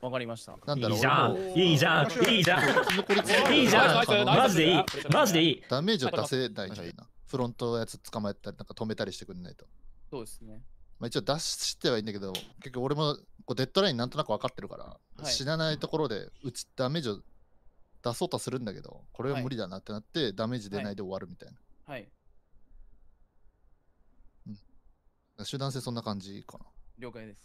わかりました。なんだろういいじゃんいいじゃんいいじゃんいいじゃんマジでいいマジでいいダメージを出せないといいな。フロントやつ捕まえたり、なんか止めたりしてくんないと。そうですね。まあ、一応出してはいいんだけど、結局俺もこうデッドラインなんとなく分かってるから、はい、死なないところで打ちダメージを出そうとするんだけど、これは無理だなってなって、はい、ダメージ出ないで終わるみたいな。はい。はいうん、集団戦そんな感じかな。了解です。